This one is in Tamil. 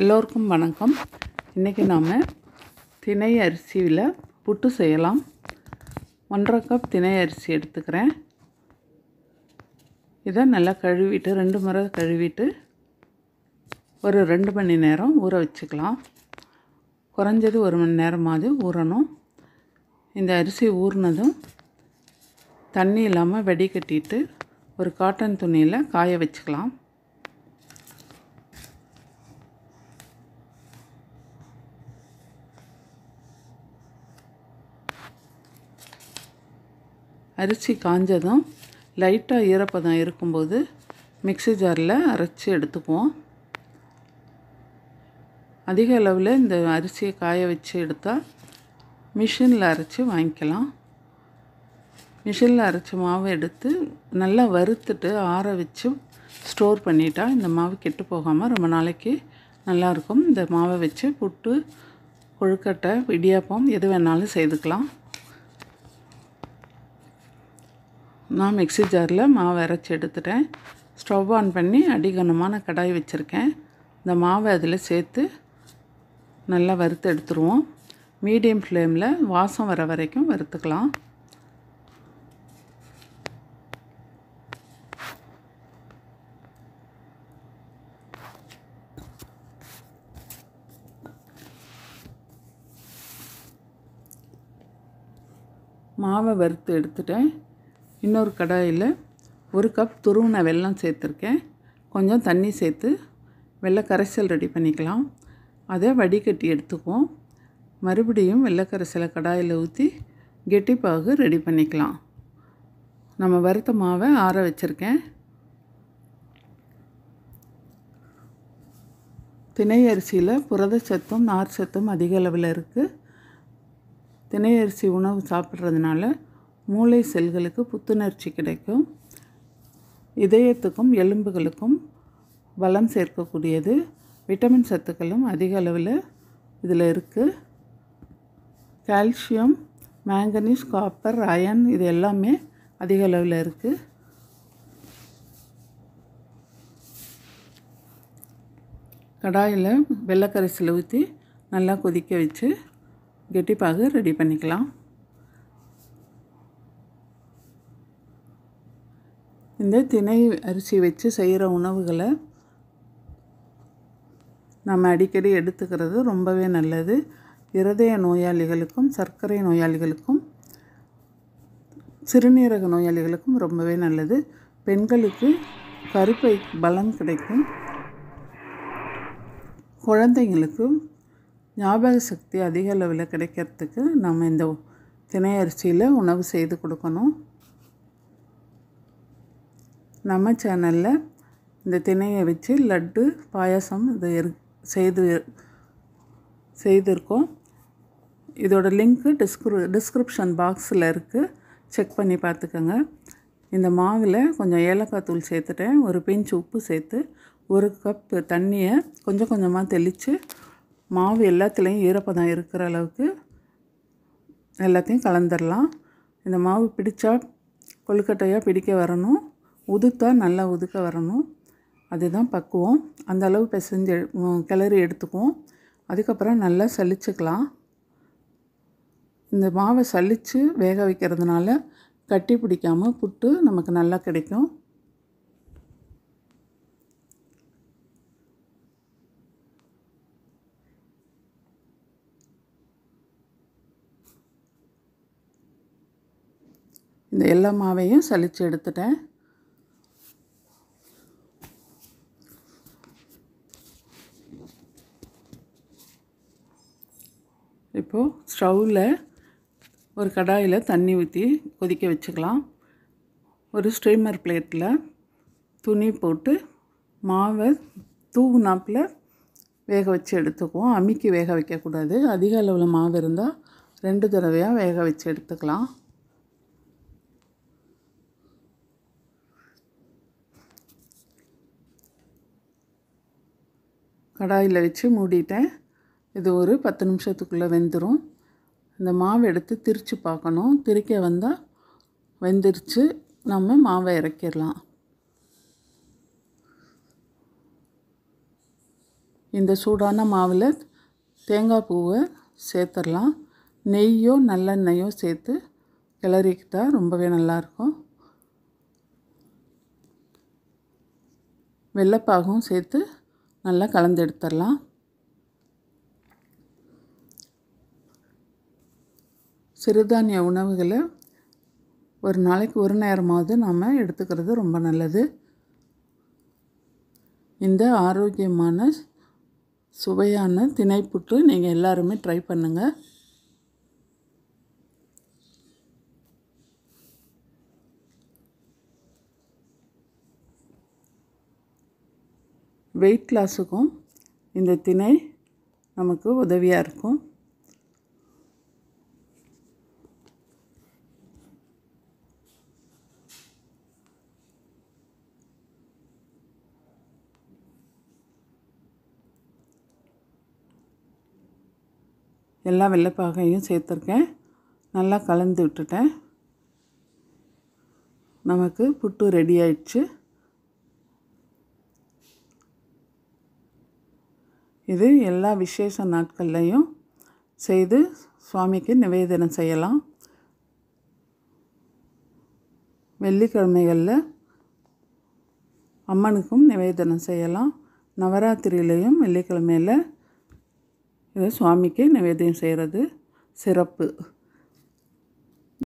எல்லோருக்கும் வணக்கம் இன்றைக்கி நாம் தினை அரிசியில் புட்டு செய்யலாம் ஒன்றரை கப் தினை அரிசி எடுத்துக்கிறேன் இதை நல்லா கழுவிட்டு ரெண்டு முறை கழுவிட்டு ஒரு ரெண்டு மணி நேரம் ஊற வச்சுக்கலாம் குறைஞ்சது ஒரு மணி நேரமாவது ஊறணும் இந்த அரிசி ஊறினதும் தண்ணி இல்லாமல் வெடி கட்டிட்டு ஒரு காட்டன் துணியில் காய வச்சுக்கலாம் அரிசி காஞ்சதும் லைட்டாக ஈரப்பதம் இருக்கும்போது மிக்சி ஜாரில் அரைச்சி எடுத்துக்குவோம் அதிக அளவில் இந்த அரிசியை காய வச்சு எடுத்தால் மிஷினில் அரைச்சி வாங்கிக்கலாம் மிஷினில் அரைச்சி மாவு எடுத்து நல்லா வறுத்துட்டு ஆற வச்சு ஸ்டோர் பண்ணிட்டா இந்த மாவு கெட்டு போகாமல் ரொம்ப நாளைக்கு நல்லாயிருக்கும் இந்த மாவை வச்சு புட்டு கொழுக்கட்டை இடியாப்பம் எது வேணாலும் செய்துக்கலாம் நான் மிக்சி ஜாரில் மாவு அரைச்சி எடுத்துட்டேன் ஸ்டவ் ஆன் பண்ணி அடிகனமான கடாய் வச்சுருக்கேன் இந்த மாவை அதில் சேர்த்து நல்லா வறுத்து எடுத்துருவோம் மீடியம் ஃப்ளேமில் வாசம் வர வரைக்கும் வறுத்துக்கலாம் மாவை வறுத்து எடுத்துட்டேன் இன்னொரு கடாயில் ஒரு கப் துருவின வெல்லம் சேர்த்துருக்கேன் கொஞ்சம் தண்ணி சேர்த்து வெள்ளை கரைசல் ரெடி பண்ணிக்கலாம் அதை வடிகட்டி எடுத்துக்குவோம் மறுபடியும் வெள்ளைக்கரைசலை கடாயில் ஊற்றி பாகு ரெடி பண்ணிக்கலாம் நம்ம வறுத்த மாவை ஆற வச்சுருக்கேன் தினை அரிசியில் புரத சத்தும் நார் சத்தும் அதிக அளவில் இருக்குது தினை அரிசி உணவு சாப்பிட்றதுனால மூளை செல்களுக்கு புத்துணர்ச்சி கிடைக்கும் இதயத்துக்கும் எலும்புகளுக்கும் பலம் சேர்க்கக்கூடியது விட்டமின் சத்துக்களும் அதிக அளவில் இதில் இருக்குது கால்சியம் மேங்கனீஸ் காப்பர் அயன் இது எல்லாமே அதிக அளவில் இருக்குது கடாயில் வெள்ளைக்கரைசில் ஊற்றி நல்லா கொதிக்க வச்சு கெட்டிப்பாக ரெடி பண்ணிக்கலாம் இந்த தினை அரிசி வச்சு செய்கிற உணவுகளை நம்ம அடிக்கடி எடுத்துக்கிறது ரொம்பவே நல்லது இருதய நோயாளிகளுக்கும் சர்க்கரை நோயாளிகளுக்கும் சிறுநீரக நோயாளிகளுக்கும் ரொம்பவே நல்லது பெண்களுக்கு கருப்பை பலம் கிடைக்கும் குழந்தைங்களுக்கு ஞாபக சக்தி அதிக அளவில் கிடைக்கிறதுக்கு நம்ம இந்த திணை அரிசியில் உணவு செய்து கொடுக்கணும் நம்ம சேனலில் இந்த திணையை வச்சு லட்டு பாயசம் இது செய்து செய்திருக்கோம் இதோட லிங்க்கு டிஸ்கிரி டிஸ்கிரிப்ஷன் பாக்ஸில் இருக்குது செக் பண்ணி பார்த்துக்கோங்க இந்த மாவில் கொஞ்சம் ஏலக்காய் தூள் சேர்த்துட்டேன் ஒரு பிஞ்ச் உப்பு சேர்த்து ஒரு கப்பு தண்ணியை கொஞ்சம் கொஞ்சமாக தெளித்து மாவு எல்லாத்துலேயும் ஈரப்பதம் இருக்கிற அளவுக்கு எல்லாத்தையும் கலந்துடலாம் இந்த மாவு பிடித்தா கொழுக்கட்டையாக பிடிக்க வரணும் உதுத்தா நல்லா உதுக்க வரணும் அதுதான் பக்குவம் அந்த அளவு பிசைஞ்சு கிளறி எடுத்துக்குவோம் அதுக்கப்புறம் நல்லா சலிச்சுக்கலாம் இந்த மாவை சலித்து வேக வைக்கிறதுனால கட்டி பிடிக்காமல் புட்டு நமக்கு நல்லா கிடைக்கும் இந்த எல்லா மாவையும் சலித்து எடுத்துட்டேன் இப்போது ஸ்டவ்வில் ஒரு கடாயில் தண்ணி ஊற்றி கொதிக்க வச்சுக்கலாம் ஒரு ஸ்டீமர் பிளேட்டில் துணி போட்டு மாவை தூவுனாப்பில் வேக வச்சு எடுத்துக்குவோம் அம்மிக்கு வேக வைக்கக்கூடாது அதிக அளவில் மாவு இருந்தால் ரெண்டு தடவையாக வேக வச்சு எடுத்துக்கலாம் கடாயில் வச்சு மூடிட்டேன் இது ஒரு பத்து நிமிஷத்துக்குள்ளே வெந்துடும் இந்த மாவை எடுத்து திரித்து பார்க்கணும் திரிக்க வந்தால் வெந்துருச்சு நம்ம மாவை இறக்கிடலாம் இந்த சூடான மாவில் தேங்காய் பூவை சேர்த்துடலாம் நெய்யோ நல்லெண்ணெய்யோ சேர்த்து கிளறிக்கிட்டால் ரொம்பவே நல்லாயிருக்கும் வெள்ளைப்பாகவும் சேர்த்து நல்லா கலந்து எடுத்துடலாம் சிறுதானிய உணவுகளை ஒரு நாளைக்கு ஒரு நேரமாவது நாம் எடுத்துக்கிறது ரொம்ப நல்லது இந்த ஆரோக்கியமான சுவையான திணைப்புற்று நீங்கள் எல்லாருமே ட்ரை பண்ணுங்கள் வெயிட் லாஸுக்கும் இந்த திணை நமக்கு உதவியாக இருக்கும் எல்லா வெள்ளைப்பாகையும் சேர்த்துருக்கேன் நல்லா கலந்து விட்டுட்டேன் நமக்கு புட்டு ரெடி ஆயிடுச்சு இது எல்லா விசேஷ நாட்கள்லையும் செய்து சுவாமிக்கு நிவேதனம் செய்யலாம் வெள்ளிக்கிழமைகளில் அம்மனுக்கும் நிவேதனம் செய்யலாம் நவராத்திரியிலையும் வெள்ளிக்கிழமையில் இது சுவாமிக்கு நிவேதியம் செய்கிறது சிறப்பு